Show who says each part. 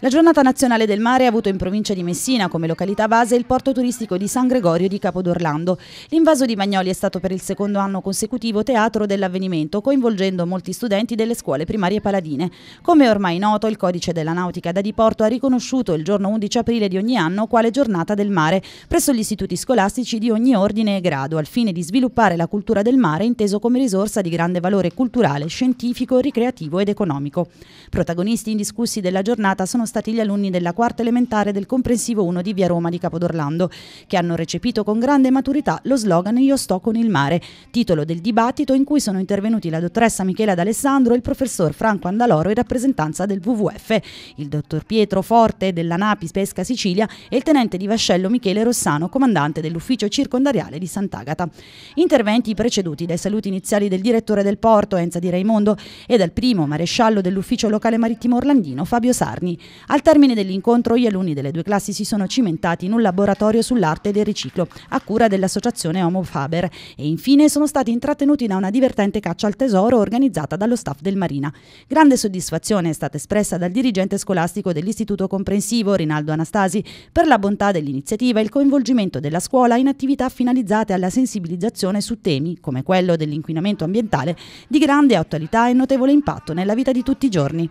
Speaker 1: La giornata nazionale del mare ha avuto in provincia di Messina come località base il porto turistico di San Gregorio di Capodorlando. L'invaso di Magnoli è stato per il secondo anno consecutivo teatro dell'avvenimento, coinvolgendo molti studenti delle scuole primarie paladine. Come ormai noto, il codice della nautica da diporto ha riconosciuto il giorno 11 aprile di ogni anno quale giornata del mare presso gli istituti scolastici di ogni ordine e grado, al fine di sviluppare la cultura del mare inteso come risorsa di grande valore culturale, scientifico, ricreativo ed economico. Protagonisti indiscussi della giornata sono stati gli alunni della quarta elementare del comprensivo 1 di Via Roma di Capodorlando, che hanno recepito con grande maturità lo slogan Io sto con il mare, titolo del dibattito in cui sono intervenuti la dottoressa Michela D'Alessandro e il professor Franco Andaloro in rappresentanza del WWF, il dottor Pietro Forte della Napis Pesca Sicilia e il tenente di vascello Michele Rossano, comandante dell'ufficio circondariale di Sant'Agata. Interventi preceduti dai saluti iniziali del direttore del porto Enza Di Raimondo e dal primo maresciallo dell'ufficio locale marittimo orlandino Fabio Sarni. Al termine dell'incontro gli alunni delle due classi si sono cimentati in un laboratorio sull'arte del riciclo a cura dell'associazione Homo Faber e infine sono stati intrattenuti da una divertente caccia al tesoro organizzata dallo staff del Marina. Grande soddisfazione è stata espressa dal dirigente scolastico dell'Istituto Comprensivo Rinaldo Anastasi per la bontà dell'iniziativa e il coinvolgimento della scuola in attività finalizzate alla sensibilizzazione su temi come quello dell'inquinamento ambientale di grande attualità e notevole impatto nella vita di tutti i giorni.